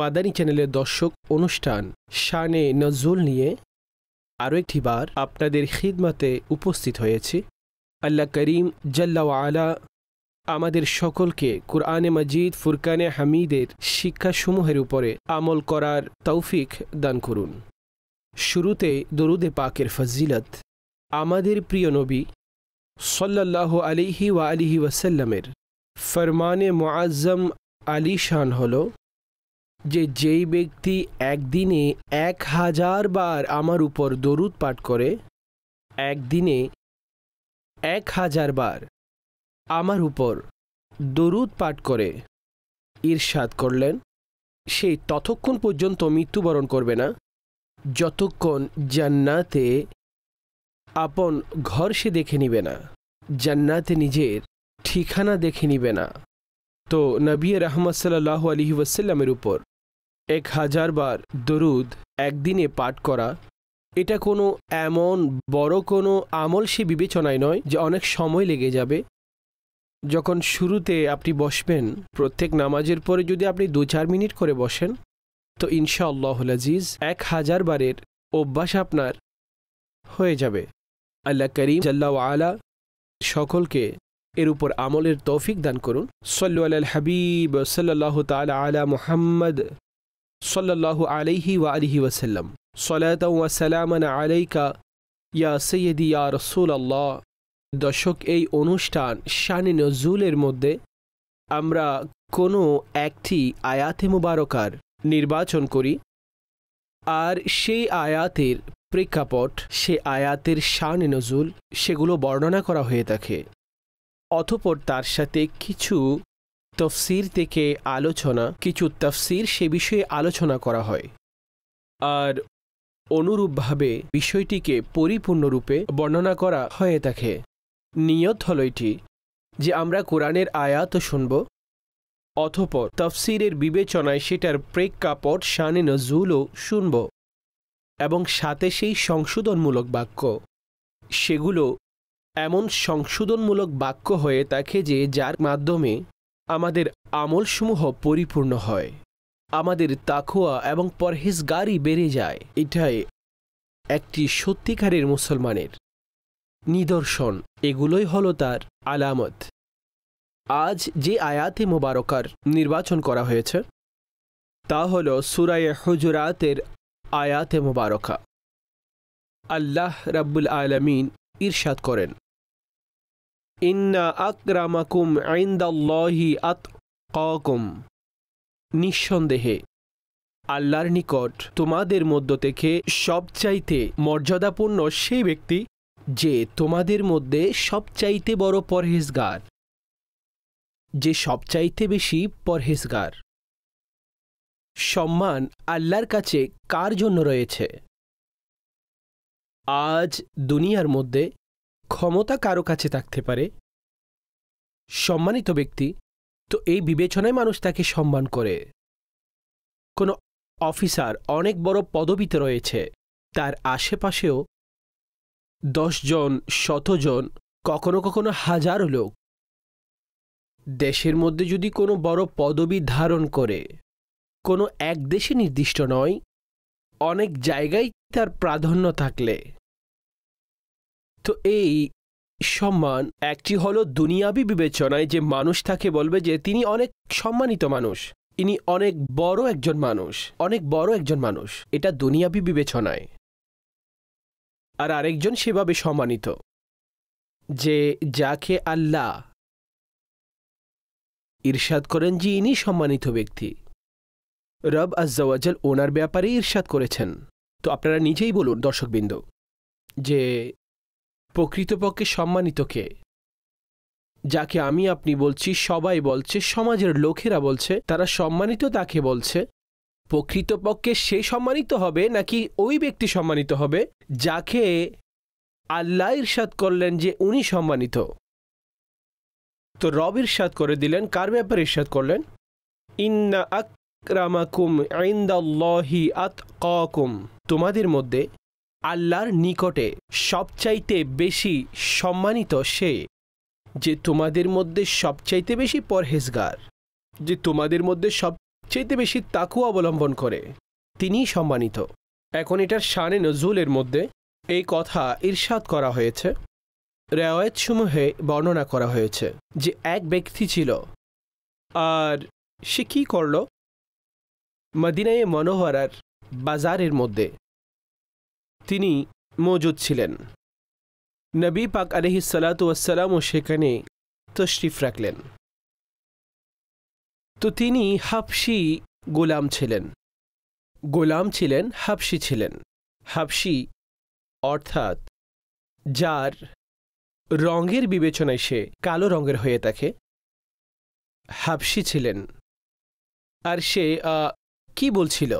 মাদানী চ্যানেলের দর্শক অনুষ্ঠান শানে নজরুল নিয়ে আরও একটি বার আপনাদের খিদমাতে উপস্থিত হয়েছি আল্লাহ করিম আলা আমাদের সকলকে কুরআনে মজিদ ফুরকানে হামিদের শিক্ষাসমূহের উপরে আমল করার তৌফিক দান করুন শুরুতে দরুদে পাকের ফজিলত আমাদের প্রিয় নবী সল্লাহ আলিহি ওয়া আলিহি ওয়াসাল্লামের ফরমানে মোয়াজম আলী শান হল যে যেই ব্যক্তি একদিনে এক হাজার বার আমার উপর দরুদ পাঠ করে একদিনে এক হাজার বার আমার উপর দরুদ পাঠ করে ইরশাদ করলেন সে ততক্ষণ পর্যন্ত মৃত্যুবরণ করবে না যতক্ষণ জান্নাতে আপন ঘর সে দেখে নিবে না জান্নাতে নিজের ঠিকানা দেখে নিবে না তো নবী রহমদ সাল্লাহ আলহি ওয়াসাল্লামের উপর এক হাজার বার দরুদ একদিনে পাঠ করা এটা কোনো এমন বড় কোনো আমল সে বিবেচনায় নয় যে অনেক সময় লেগে যাবে যখন শুরুতে আপনি বসবেন প্রত্যেক নামাজের পরে যদি আপনি দু চার মিনিট করে বসেন তো ইনশাআল্লাহ আজিজ এক হাজার বারের অভ্যাস আপনার হয়ে যাবে আল্লাহ করিম জাল্লা আলা সকলকে এর উপর আমলের তৌফিক দান করুন সল্লু আল হাবিব সাল্লাহ তালা আলা মুহাম্মদ সাল্লাল্লাহু আলাইহি ওয়া আলিহি ওয়াসাল্লাম সলায়তা ওয়া আলাইকা ইয়া সৈয়দ ইয়া রসুলাল্লাহ দর্শক এই অনুষ্ঠান শানি নজুলের মধ্যে আমরা কোনো একটি আয়াতে মুবারকার নির্বাচন করি আর সেই আয়াতের প্রেক্ষাপট সে আয়াতের শান নজুল সেগুলো বর্ণনা করা হয়ে থাকে অথপর তার সাথে কিছু তফসির থেকে আলোচনা কিছু তফসির সে বিষয়ে আলোচনা করা হয় আর অনুরূপভাবে বিষয়টিকে পরিপূর্ণরূপে বর্ণনা করা হয়ে থাকে নিয়ত হল এটি যে আমরা কোরআনের আয়াত শুনব অথপর তফসিরের বিবেচনায় সেটার প্রেক্ষাপট শানে নজুলও শুনব এবং সাথে সেই সংশোধনমূলক বাক্য সেগুলো এমন সংশোধনমূলক বাক্য হয়ে থাকে যে যার মাধ্যমে আমাদের আমলসমূহ পরিপূর্ণ হয় আমাদের তাকুয়া এবং গাড়ি বেড়ে যায় এটাই একটি সত্যিকারের মুসলমানের নিদর্শন এগুলোই হল তার আলামত আজ যে আয়াতে মোবারকার নির্বাচন করা হয়েছে তা হল সুরায় হজরাতের আয়াতে মোবারকা আল্লাহ রাব্বুল আলমিন ইরশাদ করেন ইন্না আকরামাকুম আইন্দাল্লাহি আত ককুম নিঃসন্দেহে আল্লাহর নিকট তোমাদের মধ্য থেকে সবচাইতে মর্যাদাপূর্ণ সেই ব্যক্তি যে তোমাদের মধ্যে সবচাইতে বড় পরহেজগার যে সবচাইতে বেশি পরহেজগার সম্মান আল্লাহর কাছে কার জন্য রয়েছে আজ দুনিয়ার মধ্যে ক্ষমতা কারো কাছে থাকতে পারে সম্মানিত ব্যক্তি তো এই বিবেচনায় মানুষ তাকে সম্মান করে কোনো অফিসার অনেক বড় পদবিতে রয়েছে তার আশেপাশেও দশজন শতজন কখনো কখনো হাজারো লোক দেশের মধ্যে যদি কোনো বড় পদবি ধারণ করে কোনো এক দেশে নির্দিষ্ট নয় অনেক জায়গায় তার প্রাধান্য থাকলে তো এই সম্মান একটি হলো দুনিয়াবি বিবেচনায় যে মানুষ তাকে বলবে যে তিনি অনেক সম্মানিত মানুষ ইনি অনেক বড় একজন মানুষ অনেক বড় একজন মানুষ এটা দুনিয়াবি বিবেচনায় আর আরেকজন সেভাবে সম্মানিত যে যাকে আল্লাহ ইরশাদ করেন যে ইনি সম্মানিত ব্যক্তি রব আজ্জাওয়াজাল ওনার ব্যাপারে ইরশাদ করেছেন তো আপনারা নিজেই বলুন দর্শকবৃন্দ যে প্রকৃতপক্ষে সম্মানিত কে যাকে আমি আপনি বলছি সবাই বলছে সমাজের লোকেরা বলছে তারা সম্মানিত তাকে বলছে প্রকৃতপক্ষে সে সম্মানিত হবে নাকি ওই ব্যক্তি সম্মানিত হবে যাকে আল্লাহ ইরশাদ করলেন যে উনি সম্মানিত তো রব ইরশাদ করে দিলেন কার ব্যাপারে ইরশাদ করলেন ইন্না আক্রামাকুম রামাকুম আইন্দাল্লাহি আত তোমাদের মধ্যে আল্লাহর নিকটে সবচাইতে বেশি সম্মানিত সে যে তোমাদের মধ্যে সবচাইতে বেশি পরহেজগার যে তোমাদের মধ্যে সবচাইতে বেশি তাকু অবলম্বন করে তিনি সম্মানিত এখন এটার শানে নজুলের মধ্যে এই কথা ইরশাদ করা হয়েছে রেওয়ায়তসমূহে বর্ণনা করা হয়েছে যে এক ব্যক্তি ছিল আর সে কী করল মদিনায় মনোহরার বাজারের মধ্যে তিনি মজুদ ছিলেন নবী পাক আলহি ও সেখানে তশরিফ রাখলেন তো তিনি হাফসি গোলাম ছিলেন গোলাম ছিলেন হাফসি ছিলেন হাফসি অর্থাৎ যার রঙের বিবেচনায় সে কালো রঙের হয়ে থাকে হাফসি ছিলেন আর সে কি বলছিল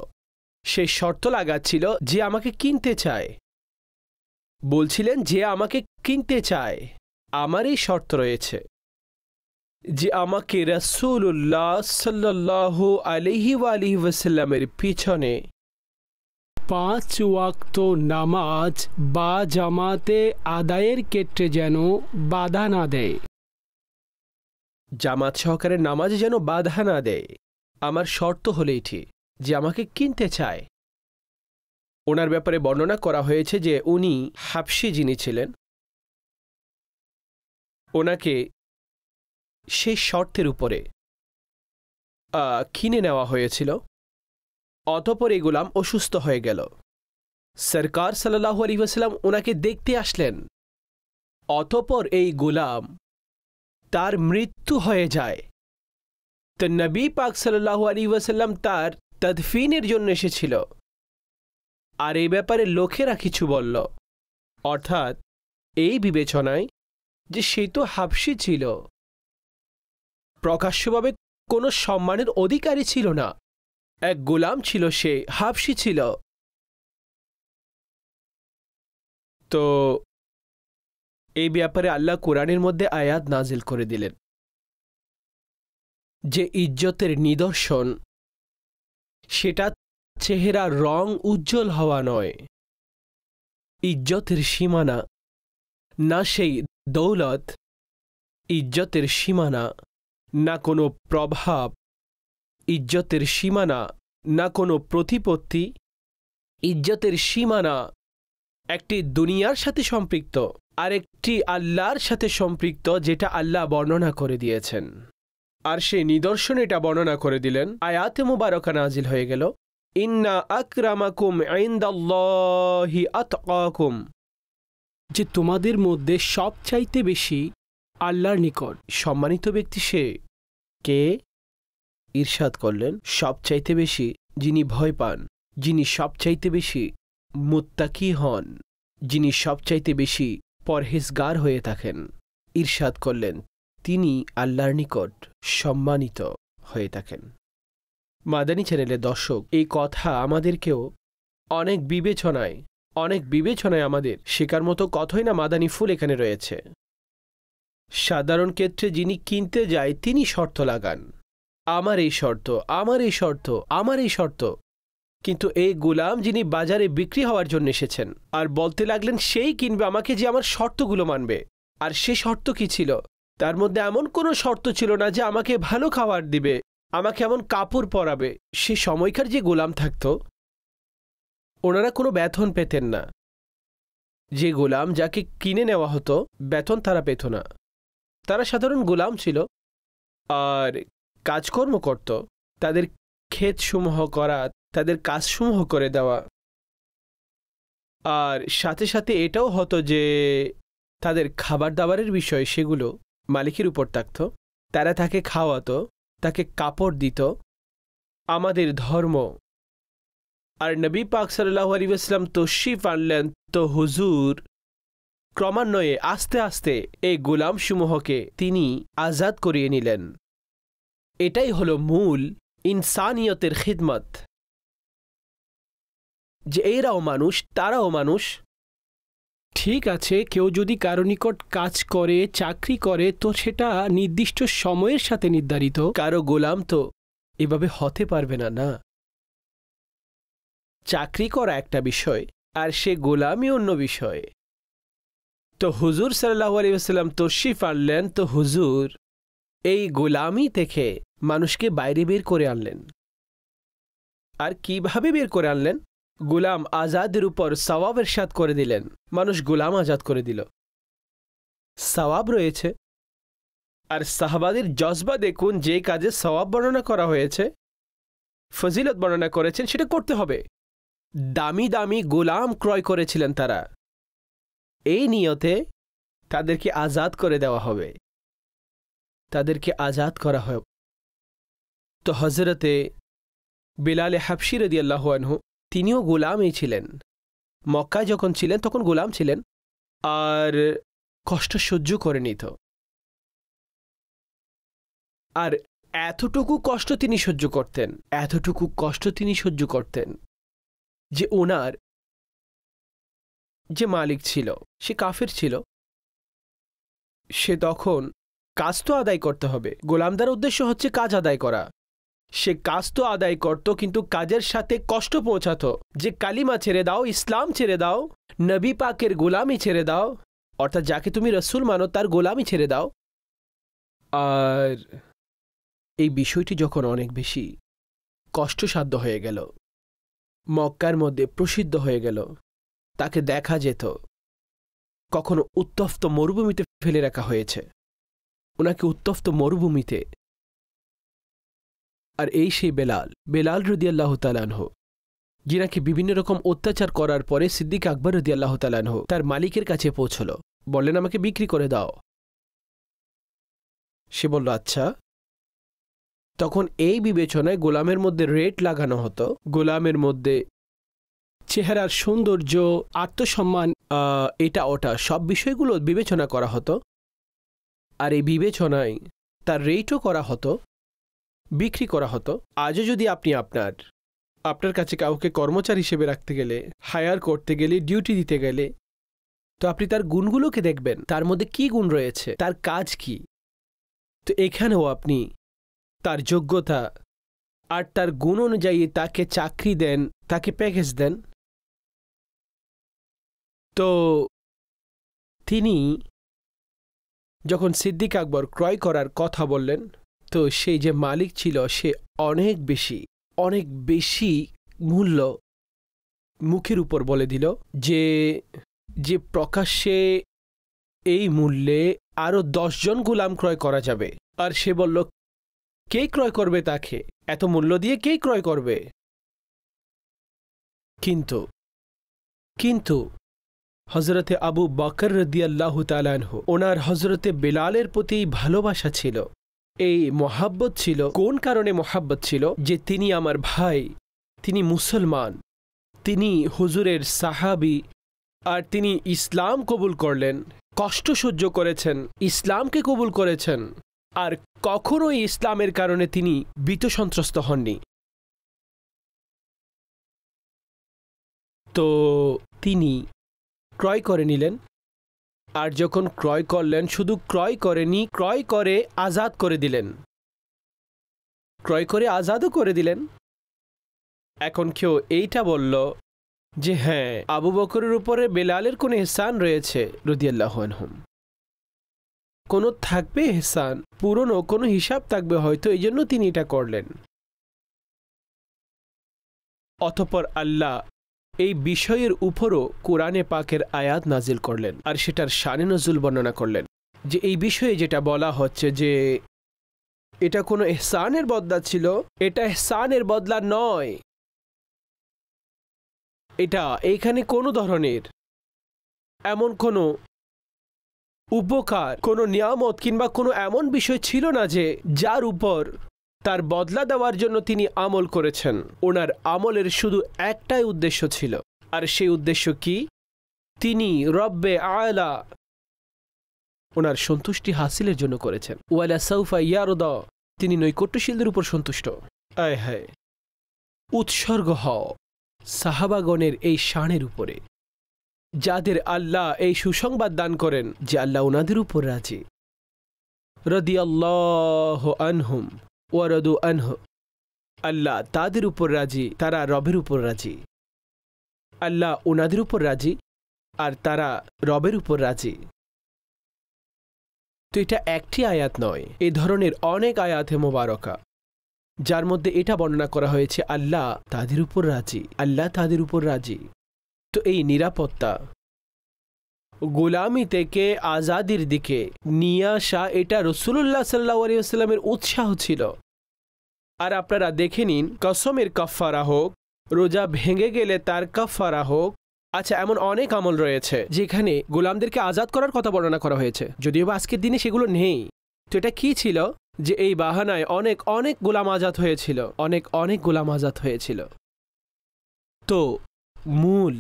সে শর্ত লাগাচ্ছিল যে আমাকে কিনতে চায় বলছিলেন যে আমাকে কিনতে চায় আমার এই শর্ত রয়েছে যে আমাকে রসুল্লাহ সাল্লাহ আলহি আলহি ওসাল্লামের পিছনে পাঁচ ওয়াক্ত নামাজ বা জামাতে আদায়ের ক্ষেত্রে যেন বাধা না দেয় জামাত সহকারে নামাজ যেন বাধা না দেয় আমার শর্ত হলেই ঠিক যে আমাকে কিনতে চায় ওনার ব্যাপারে বর্ণনা করা হয়েছে যে উনি হাফসি যিনি ছিলেন ওনাকে সেই শর্তের উপরে কিনে নেওয়া হয়েছিল অতপর এই গোলাম অসুস্থ হয়ে গেল সরকার সাল্লাহ আলী ওনাকে দেখতে আসলেন অতপর এই গোলাম তার মৃত্যু হয়ে যায় তো নবী পাক সাল্লাহু আলী ওয়াসাল্লাম তার তদফিনের জন্য এসেছিল আর এই ব্যাপারে লোকেরা কিছু বলল অর্থাৎ এই বিবেচনায় যে সে তো হাফসি ছিল প্রকাশ্যভাবে কোনো সম্মানের অধিকারী ছিল না এক গোলাম ছিল সে হাফসি ছিল তো এই ব্যাপারে আল্লাহ কোরআনের মধ্যে আয়াত নাজিল করে দিলেন যে ইজ্জতের নিদর্শন সেটা চেহারা রং উজ্জ্বল হওয়া নয় ইজ্জতের সীমানা না সেই দৌলত ইজ্জতের সীমানা না কোনো প্রভাব ইজ্জতের সীমানা না কোনো প্রতিপত্তি ইজ্জতের সীমানা একটি দুনিয়ার সাথে সম্পৃক্ত আরেকটি আল্লাহর সাথে সম্পৃক্ত যেটা আল্লাহ বর্ণনা করে দিয়েছেন আর সেই নিদর্শন এটা বর্ণনা করে দিলেন আয়াতে মুবারকা নাজিল হয়ে গেল ইন্না আকরামাকুম আইন্দাল্লাহি আতকাকুম যে তোমাদের মধ্যে সবচাইতে বেশি আল্লাহর নিকট সম্মানিত ব্যক্তি সে কে ঈর্ষাদ করলেন সবচাইতে বেশি যিনি ভয় পান যিনি সবচাইতে বেশি মুত্তাকি হন যিনি সবচাইতে বেশি পরহেজগার হয়ে থাকেন ঈর্ষাদ করলেন তিনি আল্লাহর নিকট সম্মানিত হয়ে থাকেন মাদানী চ্যানেলের দর্শক এই কথা আমাদেরকেও অনেক বিবেচনায় অনেক বিবেচনায় আমাদের শেখার মতো কথাই না মাদানী ফুল এখানে রয়েছে সাধারণ ক্ষেত্রে যিনি কিনতে যায় তিনি শর্ত লাগান আমার এই শর্ত আমার এই শর্ত আমার এই শর্ত কিন্তু এই গোলাম যিনি বাজারে বিক্রি হওয়ার জন্য এসেছেন আর বলতে লাগলেন সেই কিনবে আমাকে যে আমার শর্তগুলো মানবে আর সে শর্ত কি ছিল তার মধ্যে এমন কোনো শর্ত ছিল না যে আমাকে ভালো খাবার দিবে আমাকে এমন কাপড় পরাবে সে সময়কার যে গোলাম থাকত ওনারা কোনো বেতন পেতেন না যে গোলাম যাকে কিনে নেওয়া হতো বেতন তারা পেত না তারা সাধারণ গোলাম ছিল আর কাজকর্ম করত তাদের ক্ষেতসমূহ করা তাদের কাজসমূহ করে দেওয়া আর সাথে সাথে এটাও হতো যে তাদের খাবার দাবারের বিষয় সেগুলো মালিকের উপর থাকত তারা তাকে খাওয়াতো তাকে কাপড় দিত আমাদের ধর্ম আর নবী পাক সাল্লাহ আলিবাস্লাম তশিফ আনলেন তো হুজুর ক্রমান্বয়ে আস্তে আস্তে এই গোলামসমূহকে তিনি আজাদ করিয়ে নিলেন এটাই হল মূল ইনসানিয়তের খিদমত যে এরাও মানুষ তারাও মানুষ ঠিক আছে কেউ যদি কারো নিকট কাজ করে চাকরি করে তো সেটা নির্দিষ্ট সময়ের সাথে নির্ধারিত কারো গোলাম তো এভাবে হতে পারবে না না চাকরি করা একটা বিষয় আর সে গোলামই অন্য বিষয় তো হুজুর সাল্লাহ আলিয়াল্লাম তশিফ আনলেন তো হুজুর এই গোলামি থেকে মানুষকে বাইরে বের করে আনলেন আর কিভাবে বের করে আনলেন গুলাম আজাদের উপর সওয়াবের সাদ করে দিলেন মানুষ গুলাম আজাদ করে দিল সওয়াব রয়েছে আর সাহাবাদের জজবা দেখুন যে কাজে সওয়াব বর্ণনা করা হয়েছে ফজিলত বর্ণনা করেছেন সেটা করতে হবে দামি দামি গোলাম ক্রয় করেছিলেন তারা এই নিয়তে তাদেরকে আজাদ করে দেওয়া হবে তাদেরকে আজাদ করা হয় তো হজরতে বিলালে হাফসির আল্লাহ আনহু তিনিও গোলামই ছিলেন মক্কায় যখন ছিলেন তখন গোলাম ছিলেন আর কষ্ট সহ্য করে নিত আর এতটুকু কষ্ট তিনি সহ্য করতেন এতটুকু কষ্ট তিনি সহ্য করতেন যে ওনার যে মালিক ছিল সে কাফের ছিল সে তখন কাজ তো আদায় করতে হবে গোলামদার উদ্দেশ্য হচ্ছে কাজ আদায় করা সে কাজ তো আদায় করত কিন্তু কাজের সাথে কষ্ট পৌঁছাত যে কালিমা ছেড়ে দাও ইসলাম ছেড়ে দাও নবী পাকের গোলামি ছেড়ে দাও অর্থাৎ যাকে তুমি রসুল মানো তার গোলামি ছেড়ে দাও আর এই বিষয়টি যখন অনেক বেশি কষ্টসাধ্য হয়ে গেল মক্কার মধ্যে প্রসিদ্ধ হয়ে গেল তাকে দেখা যেত কখনো উত্তপ্ত মরুভূমিতে ফেলে রাখা হয়েছে ওনাকে উত্তপ্ত মরুভূমিতে আর এই সেই বেলাল বেলাল রদিয়াল্লাহ তালানহ যিনাকে বিভিন্ন রকম অত্যাচার করার পরে সিদ্দিক আকবর রদিয়াল্লাহ তালানহ তার মালিকের কাছে পৌঁছল বললেন আমাকে বিক্রি করে দাও সে বলল আচ্ছা তখন এই বিবেচনায় গোলামের মধ্যে রেট লাগানো হতো গোলামের মধ্যে চেহারার সৌন্দর্য আত্মসম্মান এটা ওটা সব বিষয়গুলো বিবেচনা করা হতো আর এই বিবেচনায় তার রেটও করা হতো বিক্রি করা হতো আজও যদি আপনি আপনার আপনার কাছে কাউকে কর্মচারী হিসেবে রাখতে গেলে হায়ার করতে গেলে ডিউটি দিতে গেলে তো আপনি তার গুণগুলোকে দেখবেন তার মধ্যে কি গুণ রয়েছে তার কাজ কি তো এখানেও আপনি তার যোগ্যতা আর তার গুণ অনুযায়ী তাকে চাকরি দেন তাকে প্যাকেজ দেন তো তিনি যখন সিদ্দিক আকবর ক্রয় করার কথা বললেন তো সেই যে মালিক ছিল সে অনেক বেশি অনেক বেশি মূল্য মুখের উপর বলে দিল যে যে প্রকাশ্যে এই মূল্যে আরও দশজন গুলাম ক্রয় করা যাবে আর সে বলল কে ক্রয় করবে তাকে এত মূল্য দিয়ে কে ক্রয় করবে কিন্তু কিন্তু হজরতে আবু বকর রদিয়াল্লাহ তালানহ ওনার হজরতে বেলালের প্রতি ভালোবাসা ছিল এই মোহাব্বত ছিল কোন কারণে মোহাব্বত ছিল যে তিনি আমার ভাই তিনি মুসলমান তিনি হুজুরের সাহাবি আর তিনি ইসলাম কবুল করলেন কষ্ট সহ্য করেছেন ইসলামকে কবুল করেছেন আর কখনোই ইসলামের কারণে তিনি সন্ত্রস্ত হননি তো তিনি ক্রয় করে নিলেন আর যখন ক্রয় করলেন শুধু ক্রয় করেনি ক্রয় করে আজাদ করে দিলেন ক্রয় করে আজাদও করে দিলেন এখন কেউ এইটা বলল যে হ্যাঁ আবু বকরের উপরে বেলালের কোনো হেসান রয়েছে রদিয়াল্লাহ আনহুম কোনো থাকবে হেসান পুরনো কোনো হিসাব থাকবে হয়তো এই জন্য তিনি এটা করলেন অতপর আল্লাহ এই বিষয়ের উপরও কোরআনে পাকের আয়াত নাজিল করলেন আর সেটার শানে নজুল বর্ণনা করলেন যে এই বিষয়ে যেটা বলা হচ্ছে যে এটা কোনো এহসানের বদলা ছিল এটা এহসানের বদলা নয় এটা এইখানে কোনো ধরনের এমন কোনো উপকার কোনো নিয়ামত কিংবা কোনো এমন বিষয় ছিল না যে যার উপর তার বদলা দেওয়ার জন্য তিনি আমল করেছেন ওনার আমলের শুধু একটাই উদ্দেশ্য ছিল আর সেই উদ্দেশ্য কি তিনি রব্বে আয়লা ওনার সন্তুষ্টি হাসিলের জন্য করেছেন ওয়ালা সৌফা ইয়ারদ তিনি নৈকট্যশীলদের উপর সন্তুষ্ট আয় হায় উৎসর্গ হও সাহাবাগণের এই শানের উপরে যাদের আল্লাহ এই সুসংবাদ দান করেন যে আল্লাহ ওনাদের উপর রাজি রদি আল্লাহ আনহুম ওয়ারদু আনহ আল্লাহ তাদের উপর রাজি তারা রবের উপর রাজি আল্লাহ ওনাদের উপর রাজি আর তারা রবের উপর রাজি তো এটা একটি আয়াত নয় এ ধরনের অনেক আয়াতে মোবারকা যার মধ্যে এটা বর্ণনা করা হয়েছে আল্লাহ তাদের উপর রাজি আল্লাহ তাদের উপর রাজি তো এই নিরাপত্তা গোলামি থেকে আজাদির দিকে নিয়ে আসা এটা রসুল্লাহ সাল্লাহ আলিয়াস্লামের উৎসাহ ছিল আর আপনারা দেখে নিন কসমের কফারা হোক রোজা ভেঙে গেলে তার কফারা হোক আচ্ছা এমন অনেক আমল রয়েছে যেখানে গোলামদেরকে আজাদ করার কথা বর্ণনা করা হয়েছে যদিও বা আজকের দিনে সেগুলো নেই তো এটা কি ছিল যে এই বাহানায় অনেক অনেক গোলাম আজাদ হয়েছিল অনেক অনেক গোলাম আজাদ হয়েছিল তো মূল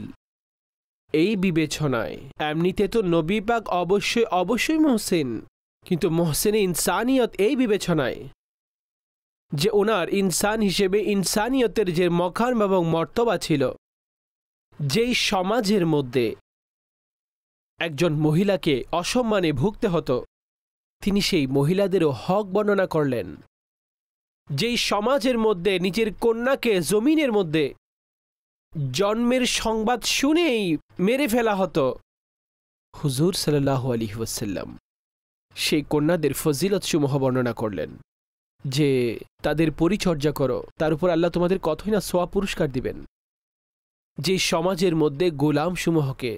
এই বিবেচনায় এমনিতে তো নবী পাক অবশ্যই অবশ্যই মহসেন কিন্তু মহসেন ইনসানিয়ত এই বিবেচনায় যে ওনার ইনসান হিসেবে ইনসানিয়তের যে মখান এবং মর্তবা ছিল যেই সমাজের মধ্যে একজন মহিলাকে অসম্মানে ভুগতে হতো তিনি সেই মহিলাদেরও হক বর্ণনা করলেন যেই সমাজের মধ্যে নিজের কন্যাকে জমিনের মধ্যে জন্মের সংবাদ শুনেই মেরে ফেলা হতো হুজুর সাল্লাহ আলি ওয়াসাল্লাম সেই কন্যাদের ফজিলত সমূহ বর্ণনা করলেন যে তাদের পরিচর্যা করো তার উপর আল্লাহ তোমাদের কতই না সোয়া পুরস্কার দিবেন যে সমাজের মধ্যে গোলাম সমূহকে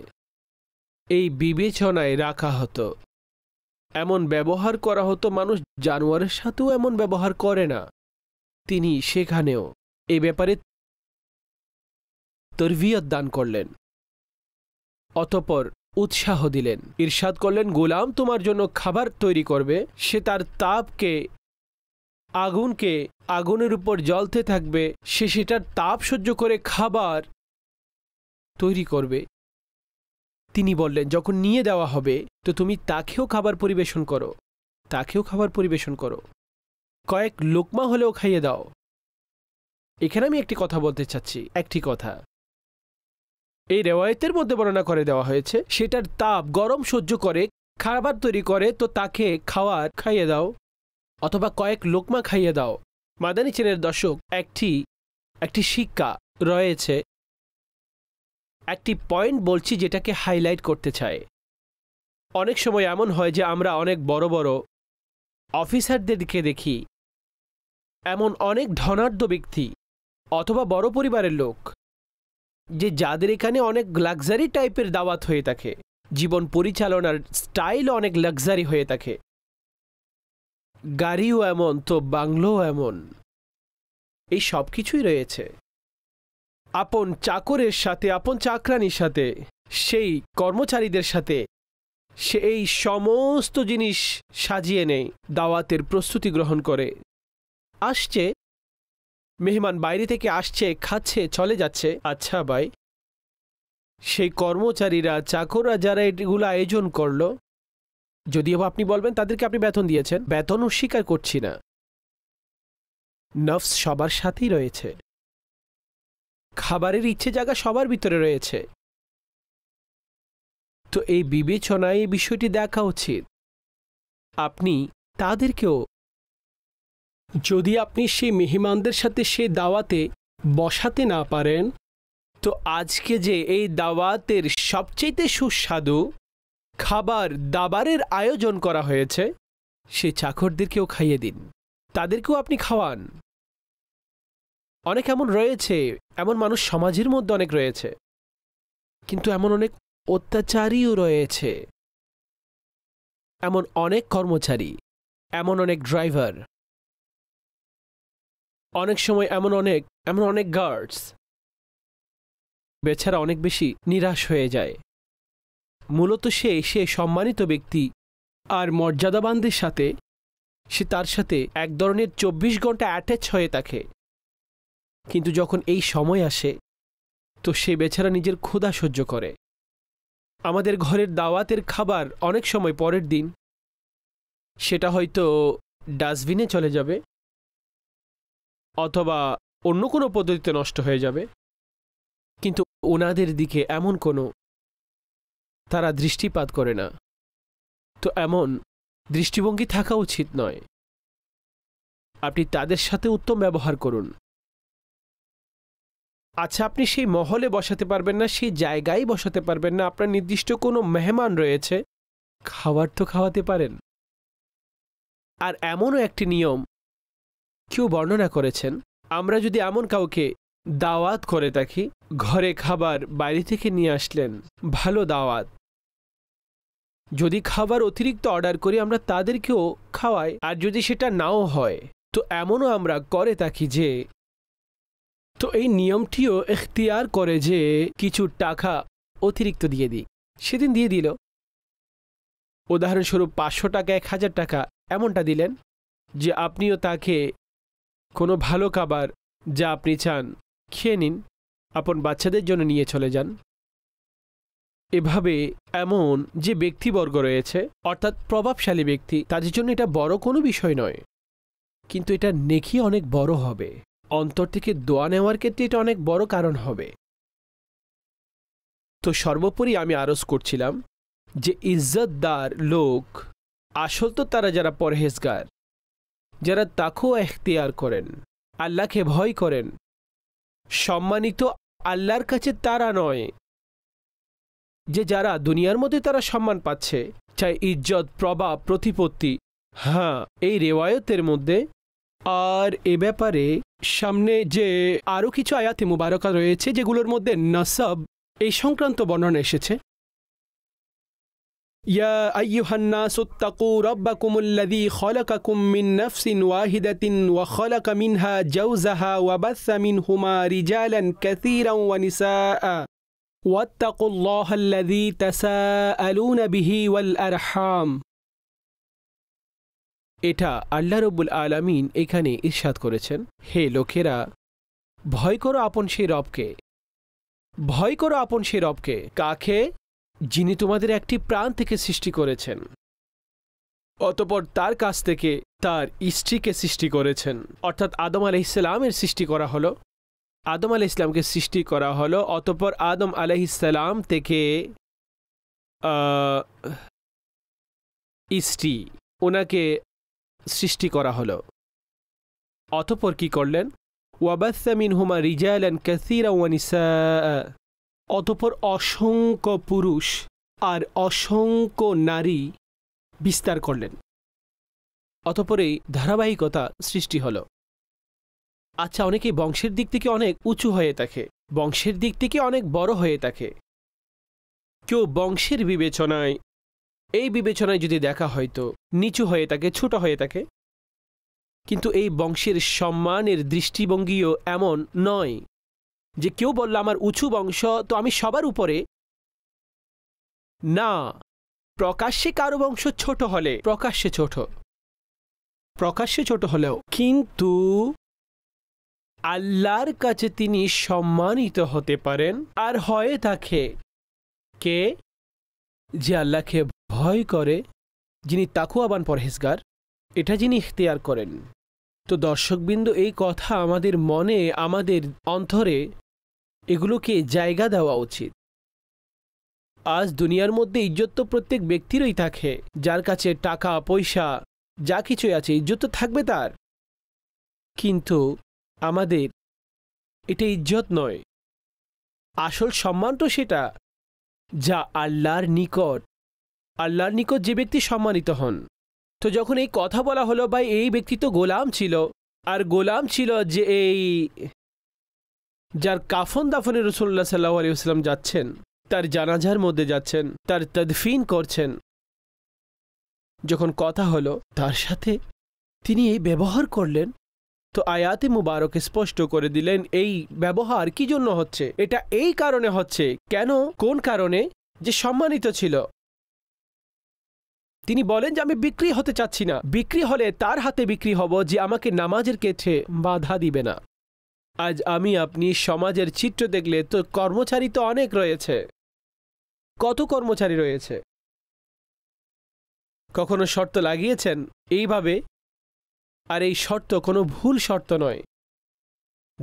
এই বিবেচনায় রাখা হতো এমন ব্যবহার করা হতো মানুষ জানোয়ারের সাথেও এমন ব্যবহার করে না তিনি সেখানেও এ ব্যাপারে তরবিয়ত দান করলেন অতপর উৎসাহ দিলেন ইরশাদ করলেন গোলাম তোমার জন্য খাবার তৈরি করবে সে তার তাপকে আগুনকে আগুনের উপর জ্বলতে থাকবে সে সেটার তাপ সহ্য করে খাবার তৈরি করবে তিনি বললেন যখন নিয়ে দেওয়া হবে তো তুমি তাকেও খাবার পরিবেশন করো তাকেও খাবার পরিবেশন করো কয়েক লোকমা হলেও খাইয়ে দাও এখানে আমি একটি কথা বলতে চাচ্ছি একটি কথা এই রেওয়ায়তের মধ্যে বর্ণনা করে দেওয়া হয়েছে সেটার তাপ গরম সহ্য করে খাবার তৈরি করে তো তাকে খাওয়ার খাইয়ে দাও অথবা কয়েক লোকমা খাইয়ে দাও মাদানী চেনের দর্শক একটি একটি শিক্ষা রয়েছে একটি পয়েন্ট বলছি যেটাকে হাইলাইট করতে চায় অনেক সময় এমন হয় যে আমরা অনেক বড় বড় অফিসারদেরকে দেখি এমন অনেক ধনাঢ্য ব্যক্তি অথবা বড় পরিবারের লোক যে যাদের এখানে অনেক লাক্সারি টাইপের দাওয়াত হয়ে থাকে জীবন পরিচালনার স্টাইল অনেক লাক্সারি হয়ে থাকে গাড়িও এমন তো বাংলোও এমন এই সব কিছুই রয়েছে আপন চাকরের সাথে আপন চাকরানির সাথে সেই কর্মচারীদের সাথে সে এই সমস্ত জিনিস সাজিয়ে নেয় দাওয়াতের প্রস্তুতি গ্রহণ করে আসছে মেহমান বাইরে থেকে আসছে খাচ্ছে চলে যাচ্ছে আচ্ছা ভাই সেই কর্মচারীরা চাকররা যারা এগুলো আয়োজন করলো যদিও আপনি বলবেন তাদেরকে আপনি বেতন দিয়েছেন বেতন অস্বীকার করছি না নফস সবার সাথেই রয়েছে খাবারের ইচ্ছে জায়গা সবার ভিতরে রয়েছে তো এই বিবেচনায় এই বিষয়টি দেখা উচিত আপনি তাদেরকেও যদি আপনি সেই মেহমানদের সাথে সেই দাওয়াতে বসাতে না পারেন তো আজকে যে এই দাওয়াতের সবচেয়ে সুস্বাদু খাবার দাবারের আয়োজন করা হয়েছে সে চাকরদেরকেও খাইয়ে দিন তাদেরকেও আপনি খাওয়ান অনেক এমন রয়েছে এমন মানুষ সমাজের মধ্যে অনেক রয়েছে কিন্তু এমন অনেক অত্যাচারীও রয়েছে এমন অনেক কর্মচারী এমন অনেক ড্রাইভার অনেক সময় এমন অনেক এমন অনেক গার্ডস বেচারা অনেক বেশি নিরাশ হয়ে যায় মূলত সে সে সম্মানিত ব্যক্তি আর মর্যাদাবানদের সাথে সে তার সাথে এক ধরনের চব্বিশ ঘন্টা অ্যাটাচ হয়ে থাকে কিন্তু যখন এই সময় আসে তো সে বেচারা নিজের ক্ষুধা সহ্য করে আমাদের ঘরের দাওয়াতের খাবার অনেক সময় পরের দিন সেটা হয়তো ডাস্টবিনে চলে যাবে অথবা অন্য কোনো পদ্ধতিতে নষ্ট হয়ে যাবে কিন্তু ওনাদের দিকে এমন কোনো তারা দৃষ্টিপাত করে না তো এমন দৃষ্টিভঙ্গি থাকা উচিত নয় আপনি তাদের সাথে উত্তম ব্যবহার করুন আচ্ছা আপনি সেই মহলে বসাতে পারবেন না সেই জায়গায় বসাতে পারবেন না আপনার নির্দিষ্ট কোনো মেহমান রয়েছে খাবার তো খাওয়াতে পারেন আর এমনও একটি নিয়ম কেউ বর্ণনা করেছেন আমরা যদি এমন কাউকে দাওয়াত করে থাকি ঘরে খাবার বাইরে থেকে নিয়ে আসলেন ভালো দাওয়াত যদি খাবার অতিরিক্ত অর্ডার করি আমরা তাদেরকেও খাওয়াই আর যদি সেটা নাও হয় তো এমনও আমরা করে থাকি যে তো এই নিয়মটিও এখতিয়ার করে যে কিছু টাকা অতিরিক্ত দিয়ে দিই সেদিন দিয়ে দিল উদাহরণস্বরূপ পাঁচশো টাকা এক হাজার টাকা এমনটা দিলেন যে আপনিও তাকে কোনো ভালো খাবার যা আপনি চান খেয়ে নিন আপন বাচ্চাদের জন্য নিয়ে চলে যান এভাবে এমন যে ব্যক্তিবর্গ রয়েছে অর্থাৎ প্রভাবশালী ব্যক্তি তাদের জন্য এটা বড় কোনো বিষয় নয় কিন্তু এটা নেকি অনেক বড় হবে অন্তর থেকে দোয়া নেওয়ার ক্ষেত্রে এটা অনেক বড় কারণ হবে তো সর্বোপরি আমি আরজ করছিলাম যে ইজ্জতদার লোক আসল তো তারা যারা পরহেজগার যারা তাকেও এখতিয়ার করেন আল্লাহকে ভয় করেন সম্মানিত আল্লাহর কাছে তারা নয় যে যারা দুনিয়ার মধ্যে তারা সম্মান পাচ্ছে চাই ইজ্জত প্রভাব প্রতিপত্তি হ্যাঁ এই রেওয়ায়তের মধ্যে আর এ ব্যাপারে সামনে যে আরও কিছু আয়াতে মুবারকা রয়েছে যেগুলোর মধ্যে নাসাব এই সংক্রান্ত বর্ণনা এসেছে يا أيها الناس اتقوا ربكم الذي خلقكم من نفس واحدة وخلق منها جوزها وبث منهما رجالا كثيرا ونساء واتقوا الله الذي تساءلون به والأرحام এটা আল্লাহ রব্বুল আলামিন এখানে ইরশাদ করেছেন হে লোকেরা ভয় করো আপন সেই রবকে ভয় করো আপন সেই রবকে কাকে যিনি তোমাদের একটি প্রাণ থেকে সৃষ্টি করেছেন অতপর তার কাছ থেকে তার স্ত্রীকে সৃষ্টি করেছেন অর্থাৎ আদম আলহ ইসলামের সৃষ্টি করা হলো আদম আলহ ইসলামকে সৃষ্টি করা হলো অতপর আদম আলহ ইসলাম থেকে স্ত্রী ওনাকে সৃষ্টি করা হলো অতপর কি করলেন ওয়াবাসমিন হুমা রিজায়ালান ক্যাসিরা ওয়ানিসা অতপর অসংখ্য পুরুষ আর অসংখ্য নারী বিস্তার করলেন এই ধারাবাহিকতা সৃষ্টি হল আচ্ছা অনেকে বংশের দিক থেকে অনেক উঁচু হয়ে থাকে বংশের দিক থেকে অনেক বড় হয়ে থাকে কেউ বংশের বিবেচনায় এই বিবেচনায় যদি দেখা হয়তো নিচু হয়ে থাকে ছোট হয়ে থাকে কিন্তু এই বংশের সম্মানের দৃষ্টিভঙ্গিও এমন নয় যে কেউ বলল আমার উঁচু বংশ তো আমি সবার উপরে না প্রকাশ্যে কারো বংশ ছোট হলে প্রকাশ্যে ছোট প্রকাশ্যে ছোট হলেও কিন্তু আল্লাহর কাছে তিনি সম্মানিত হতে পারেন আর হয়ে থাকে কে যে আল্লাহকে ভয় করে যিনি তাকুয়াবান পরহেজগার এটা যিনি ইখতিয়ার করেন তো দর্শকবৃন্দ এই কথা আমাদের মনে আমাদের অন্তরে এগুলোকে জায়গা দেওয়া উচিত আজ দুনিয়ার মধ্যে ইজ্জত তো প্রত্যেক ব্যক্তিরই থাকে যার কাছে টাকা পয়সা যা কিছুই আছে ইজ্জত তো থাকবে তার কিন্তু আমাদের এটা ইজ্জত নয় আসল সম্মান তো সেটা যা আল্লাহর নিকট আল্লাহর নিকট যে ব্যক্তি সম্মানিত হন তো যখন এই কথা বলা হলো ভাই এই ব্যক্তি তো গোলাম ছিল আর গোলাম ছিল যে এই যার কাফন দাফনে রসুল্লাহ সাল্লাহ আলিয়াল্লাম যাচ্ছেন তার জানাজার মধ্যে যাচ্ছেন তার তদফিন করছেন যখন কথা হলো তার সাথে তিনি এই ব্যবহার করলেন তো আয়াতে মুবারক স্পষ্ট করে দিলেন এই ব্যবহার কি জন্য হচ্ছে এটা এই কারণে হচ্ছে কেন কোন কারণে যে সম্মানিত ছিল তিনি বলেন যে আমি বিক্রি হতে চাচ্ছি না বিক্রি হলে তার হাতে বিক্রি হব যে আমাকে নামাজের ক্ষেত্রে বাধা দিবে না আজ আমি আপনি সমাজের চিত্র দেখলে তো কর্মচারী তো অনেক রয়েছে কত কর্মচারী রয়েছে কখনো শর্ত লাগিয়েছেন এইভাবে আর এই শর্ত কোনো ভুল শর্ত নয়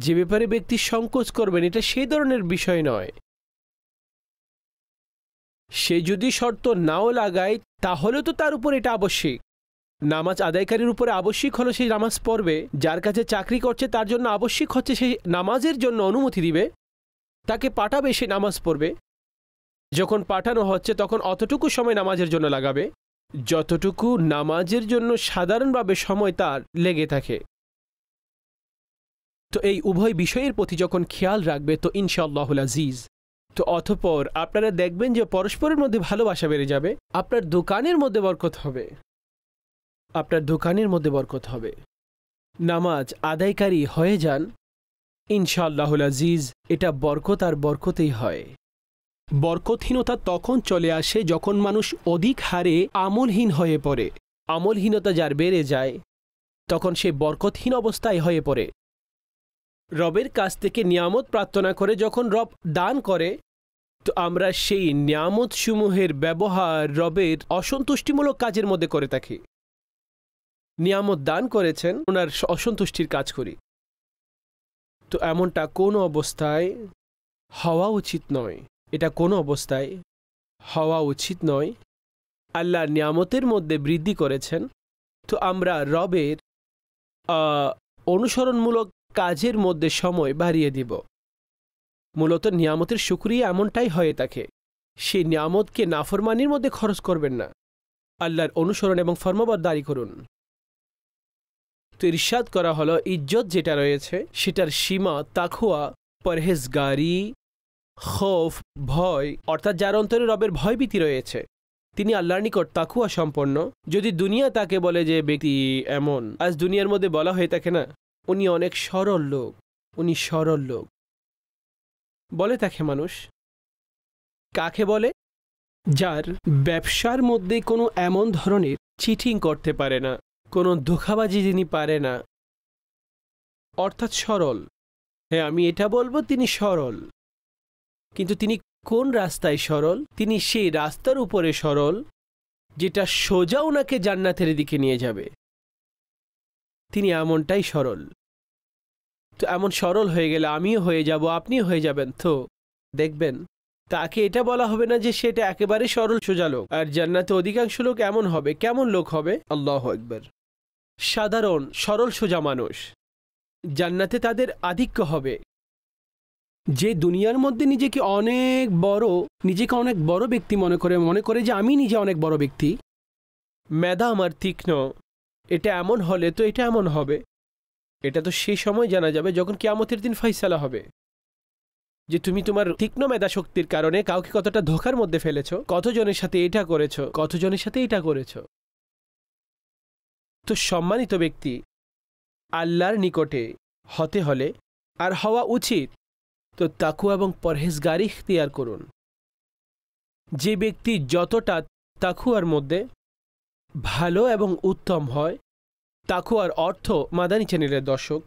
যে ব্যাপারে ব্যক্তি সংকোচ করবেন এটা সেই ধরনের বিষয় নয় সে যদি শর্ত নাও লাগায় তাহলে তো তার উপর এটা আবশ্যিক নামাজ আদায়কারীর উপরে আবশ্যিক হলো সেই নামাজ পড়বে যার কাছে চাকরি করছে তার জন্য আবশ্যিক হচ্ছে সেই নামাজের জন্য অনুমতি দিবে তাকে পাঠাবে সে নামাজ পড়বে যখন পাঠানো হচ্ছে তখন অতটুকু সময় নামাজের জন্য লাগাবে যতটুকু নামাজের জন্য সাধারণভাবে সময় তার লেগে থাকে তো এই উভয় বিষয়ের প্রতি যখন খেয়াল রাখবে তো ইনশাআল্লাহুল আজিজ তো অথপর আপনারা দেখবেন যে পরস্পরের মধ্যে ভালোবাসা বেড়ে যাবে আপনার দোকানের মধ্যে বরকত হবে আপনার দোকানের মধ্যে বরকত হবে নামাজ আদায়কারী হয়ে যান ইনশাল্লাহ আজিজ এটা বরকত আর বরকতেই হয় বরকতহীনতা তখন চলে আসে যখন মানুষ অধিক হারে আমলহীন হয়ে পড়ে আমলহীনতা যার বেড়ে যায় তখন সে বরকতহীন অবস্থায় হয়ে পড়ে রবের কাছ থেকে নিয়ামত প্রার্থনা করে যখন রব দান করে তো আমরা সেই নিয়ামতসমূহের ব্যবহার রবের অসন্তুষ্টিমূলক কাজের মধ্যে করে থাকি নিয়ামত দান করেছেন ওনার অসন্তুষ্টির কাজ করি তো এমনটা কোনো অবস্থায় হওয়া উচিত নয় এটা কোনো অবস্থায় হওয়া উচিত নয় আল্লাহ নিয়ামতের মধ্যে বৃদ্ধি করেছেন তো আমরা রবের অনুসরণমূলক কাজের মধ্যে সময় বাড়িয়ে দিব মূলত নিয়ামতের সুক্রিয়া এমনটাই হয়ে থাকে সেই নিয়ামতকে নাফরমানির মধ্যে খরচ করবেন না আল্লাহর অনুসরণ এবং দাঁড়ি করুন তো ইরশাদ করা হলো ইজ্জত যেটা রয়েছে সেটার সীমা তাখুয়া পরহেজগারি খোফ ভয় অর্থাৎ যার অন্তরে রবের ভয়ভীতি রয়েছে তিনি আল্লাহর নিকট তাকুয়া সম্পন্ন যদি দুনিয়া তাকে বলে যে ব্যক্তি এমন আজ দুনিয়ার মধ্যে বলা হয়ে থাকে না উনি অনেক সরল লোক উনি সরল লোক বলে থাকে মানুষ কাকে বলে যার ব্যবসার মধ্যে কোনো এমন ধরনের চিটিং করতে পারে না কোনো ধোখাবাজি যিনি পারে না অর্থাৎ সরল হ্যাঁ আমি এটা বলবো তিনি সরল কিন্তু তিনি কোন রাস্তায় সরল তিনি সেই রাস্তার উপরে সরল যেটা সোজা ওনাকে জান্নাতের দিকে নিয়ে যাবে তিনি এমনটাই সরল তো এমন সরল হয়ে গেলে আমিও হয়ে যাব আপনিও হয়ে যাবেন তো দেখবেন তাকে এটা বলা হবে না যে সেটা একেবারে সরল সোজা লোক আর জান্নাতে অধিকাংশ লোক এমন হবে কেমন লোক হবে আল্লাহ একবার সাধারণ সরল সোজা মানুষ জান্নাতে তাদের আধিক্য হবে যে দুনিয়ার মধ্যে নিজেকে অনেক বড় নিজেকে অনেক বড় ব্যক্তি মনে করে মনে করে যে আমি নিজে অনেক বড় ব্যক্তি মেধা আমার তীক্ষ্ণ এটা এমন হলে তো এটা এমন হবে এটা তো সেই সময় জানা যাবে যখন কেয়ামতের দিন ফাইসালা হবে যে তুমি তোমার তীক্ষ্ণ মেধা শক্তির কারণে কাউকে কতটা ধোকার মধ্যে ফেলেছ কতজনের সাথে এটা করেছ কতজনের সাথে এটা করেছো সম্মানিত ব্যক্তি আল্লাহর নিকটে হতে হলে আর হওয়া উচিত তো তাকু এবং পরহেজগারি ইখতিয়ার করুন যে ব্যক্তি যতটা তাকুয়ার মধ্যে ভালো এবং উত্তম হয় তাকুয়ার অর্থ মাদানি চ্যানেলের দর্শক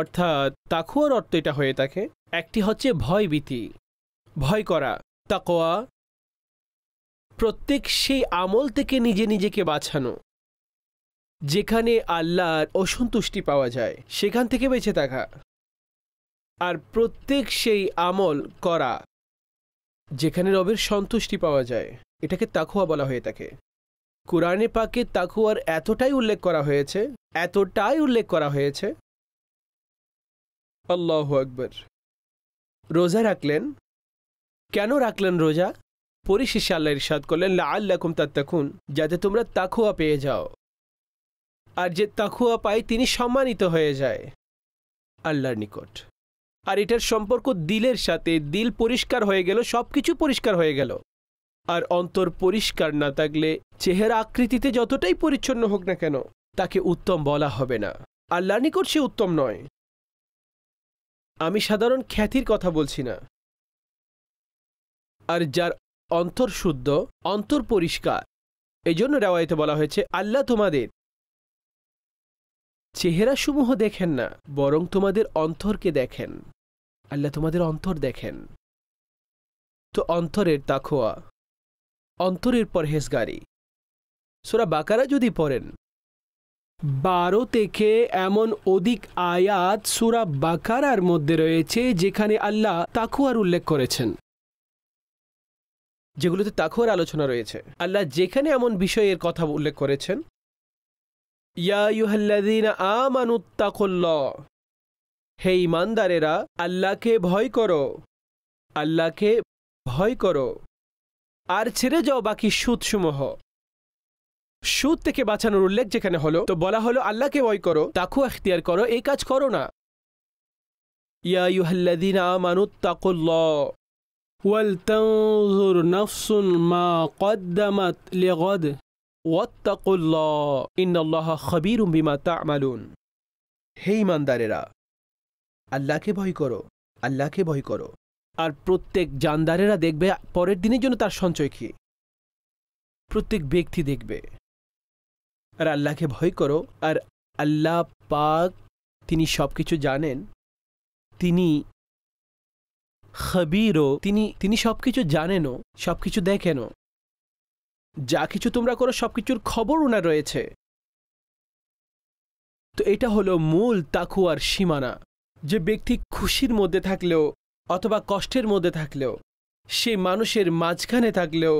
অর্থাৎ তাকুয়ার অর্থ এটা হয়ে থাকে একটি হচ্ছে ভয় ভীতি ভয় করা তাকোয়া প্রত্যেক সেই আমল থেকে নিজে নিজেকে বাঁচানো যেখানে আল্লাহর অসন্তুষ্টি পাওয়া যায় সেখান থেকে বেঁচে থাকা আর প্রত্যেক সেই আমল করা যেখানে রবের সন্তুষ্টি পাওয়া যায় এটাকে তাকুয়া বলা হয়ে থাকে কোরআনে পাকে তাকুয়ার এতটাই উল্লেখ করা হয়েছে এতটাই উল্লেখ করা হয়েছে আল্লাহ আকবর রোজা রাখলেন কেন রাখলেন রোজা পরিশেষে আল্লাহ ইরশাদ করলেন লা আল্লাকুম তাত্তাকুন যাতে তোমরা তাকুয়া পেয়ে যাও আর যে তাকুয়া পায় তিনি সম্মানিত হয়ে যায় আল্লাহর নিকট আর এটার সম্পর্ক দিলের সাথে দিল পরিষ্কার হয়ে গেল সব কিছু পরিষ্কার হয়ে গেল আর অন্তর পরিষ্কার না থাকলে চেহারা আকৃতিতে যতটাই পরিচ্ছন্ন হোক না কেন তাকে উত্তম বলা হবে না আল্লাহর নিকট সে উত্তম নয় আমি সাধারণ খ্যাতির কথা বলছি না আর যার অন্তর শুদ্ধ অন্তর পরিষ্কার এজন্য রেওয়ায়তে বলা হয়েছে আল্লাহ তোমাদের চেহারাসমূহ দেখেন না বরং তোমাদের অন্তরকে দেখেন আল্লাহ তোমাদের অন্তর দেখেন তো অন্তরের তাখোয়া অন্তরের পরহেজগারি সোরা বাকারা যদি পড়েন বারো থেকে এমন অধিক আয়াত সুরা বাকারার মধ্যে রয়েছে যেখানে আল্লাহ তাকুয়ার উল্লেখ করেছেন যেগুলোতে তাকুয়ার আলোচনা রয়েছে আল্লাহ যেখানে এমন বিষয়ের কথা উল্লেখ করেছেন হে ইমানদারেরা আল্লাহকে ভয় করো আল্লাহকে ভয় করো আর ছেড়ে যাও বাকি সুদসমূহ সুদ থেকে বাঁচানোর উল্লেখ যেখানে হলো তো বলা হলো আল্লাহকে ভয় করো তাকু এখতিয়ার করো এই কাজ করো না ইয়া ইউহাল্লাদিন আমানুত্তাকল্লা ওয়াল তানজুর নাফসুন মা কদ্দামাত লিগদ হে ইমানদারেরা আল্লাহকে ভয় করো আল্লাহকে ভয় করো আর প্রত্যেক জানদারেরা দেখবে পরের দিনের জন্য তার সঞ্চয় কী প্রত্যেক ব্যক্তি দেখবে আর আল্লাহকে ভয় করো আর আল্লাহ পাক তিনি সব কিছু জানেন তিনি খবিরও তিনি তিনি সব কিছু জানেনও সব কিছু দেখেনও যা কিছু তোমরা করো সব কিছুর খবর ওনার রয়েছে তো এটা হলো মূল তাকুয়ার সীমানা যে ব্যক্তি খুশির মধ্যে থাকলেও অথবা কষ্টের মধ্যে থাকলেও সে মানুষের মাঝখানে থাকলেও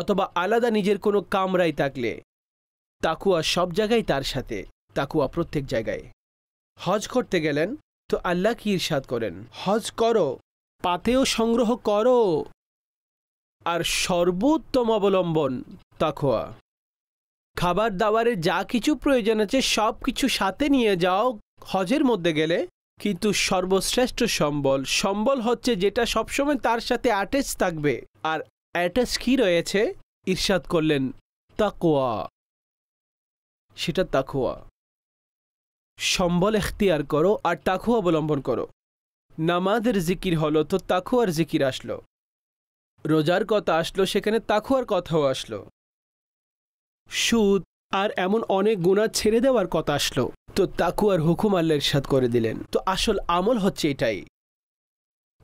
অথবা আলাদা নিজের কোনো কামরাই থাকলে তাকুয়া সব জায়গায় তার সাথে তাকুয়া প্রত্যেক জায়গায় হজ করতে গেলেন তো আল্লাহ কি ইরশাদ করেন হজ করো পাতেও সংগ্রহ করো আর সর্বোত্তম অবলম্বন তাকোয়া খাবার দাবারে যা কিছু প্রয়োজন আছে সব কিছু সাথে নিয়ে যাও হজের মধ্যে গেলে কিন্তু সর্বশ্রেষ্ঠ সম্বল সম্বল হচ্ছে যেটা সবসময় তার সাথে অ্যাটাচ থাকবে আর অ্যাটাচ কি রয়েছে ঈর্ষাদ করলেন তাকোয়া সেটা তাকোয়া সম্বল এখতিয়ার করো আর তাকুয়া অবলম্বন করো নামাদের জিকির হলো তো তাকুয়ার জিকির আসলো রোজার কথা আসলো সেখানে তাকুয়ার কথাও আসলো সুদ আর এমন অনেক গুণা ছেড়ে দেওয়ার কথা আসলো তো তাকুয়ার হুকুম আল্লাহ ইরশাদ করে দিলেন তো আসল আমল হচ্ছে এটাই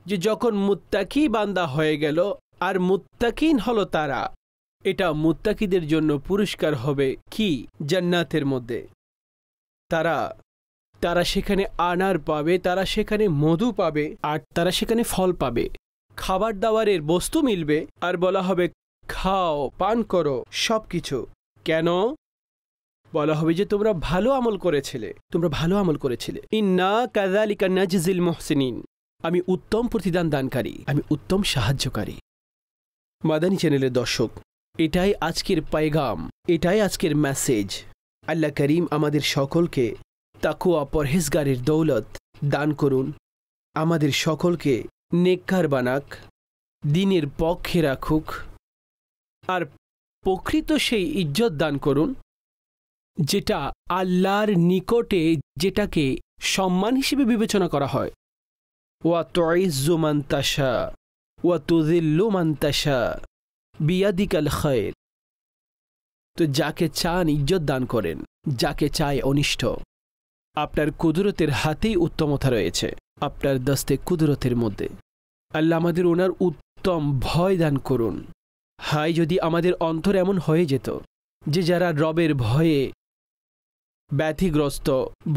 যে যখন মুত্তাকি বান্দা হয়ে গেল আর মুত্তাকিন হলো তারা এটা মুত্তাকিদের জন্য পুরস্কার হবে কি জান্নাতের মধ্যে তারা তারা সেখানে আনার পাবে তারা সেখানে মধু পাবে আর তারা সেখানে ফল পাবে খাবার দাবারের বস্তু মিলবে আর বলা হবে খাও পান করো সব কিছু কেন বলা হবে যে তোমরা ভালো আমল করেছিলে তোমরা ভালো আমল করেছিলে ইন্না কাজালিকা নাজিল মোহসিনিন আমি উত্তম প্রতিদান দানকারী আমি উত্তম সাহায্যকারী মাদানী চ্যানেলের দর্শক এটাই আজকের পায়গাম এটাই আজকের মেসেজ আল্লাহ করিম আমাদের সকলকে তাকুয়া পরহেজগারের দৌলত দান করুন আমাদের সকলকে নেককার বানাক দিনের পক্ষে রাখুক আর প্রকৃত সেই ইজ্জত দান করুন যেটা আল্লাহর নিকটে যেটাকে সম্মান হিসেবে বিবেচনা করা হয় ওয়া তয়িজু মান্তাসা ওয়া তুজিল্লু মান্তাসা বিয়াদিকাল খয়ের তো যাকে চান ইজ্জত দান করেন যাকে চায় অনিষ্ট আপনার কুদরতের হাতেই উত্তমতা রয়েছে আপনার দস্তে কুদরতের মধ্যে আল্লাহ আমাদের ওনার উত্তম ভয় দান করুন হাই যদি আমাদের অন্তর এমন হয়ে যেত যে যারা রবের ভয়ে ব্যাধিগ্রস্ত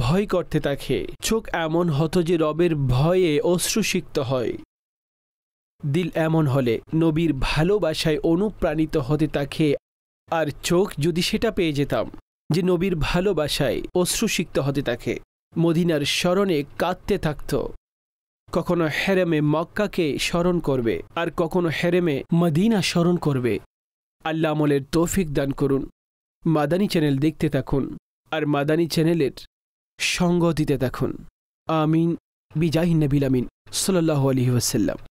ভয় করতে থাকে চোখ এমন হতো যে রবের ভয়ে অশ্রুসিক্ত হয় দিল এমন হলে নবীর ভালোবাসায় অনুপ্রাণিত হতে তাকে আর চোখ যদি সেটা পেয়ে যেতাম যে নবীর ভালোবাসায় অশ্রুসিক্ত হতে থাকে মদিনার স্মরণে কাঁদতে থাকত কখনো হেরেমে মক্কাকে স্মরণ করবে আর কখনো হেরেমে মদিনা স্মরণ করবে আল্লাহ আমলের তৌফিক দান করুন মাদানী চ্যানেল দেখতে থাকুন আর মাদানী চ্যানেলের সঙ্গ দিতে থাকুন আমিন বিজাহিন নবিল আমিন সাল্লাহ আলহি ওসাল্লাম